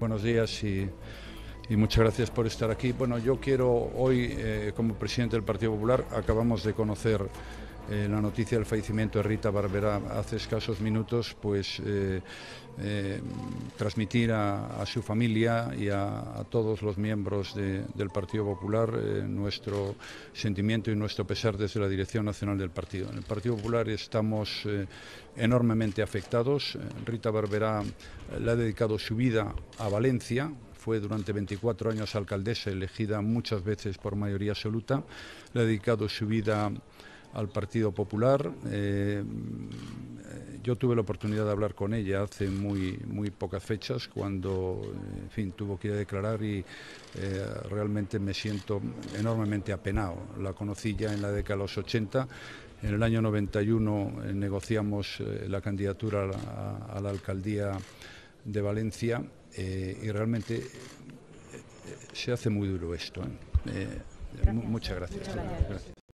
Buenos días y, muchas gracias por estar aquí. Bueno, yo quiero hoy, eh, como presidente del Partido Popular, acabamos de conocer eh, la noticia del fallecimiento de Rita Barberá hace escasos minutos, pues eh, eh, transmitir a, su familia y a, todos los miembros del Partido Popular nuestro sentimiento y nuestro pesar desde la Dirección Nacional del Partido. En el Partido Popular estamos enormemente afectados. Rita Barberá le ha dedicado su vida a Valencia, fue durante 24 años alcaldesa, elegida muchas veces por mayoría absoluta, le ha dedicado su vida al Partido Popular. Eh, eh, yo tuve la oportunidad de hablar con ella hace muy, muy pocas fechas, cuando eh, en fin, tuvo que declarar y realmente me siento enormemente apenado. La conocí ya en la década de los 80. En el año 91 negociamos la candidatura a la, alcaldía de Valencia y realmente se hace muy duro esto. Muchas gracias.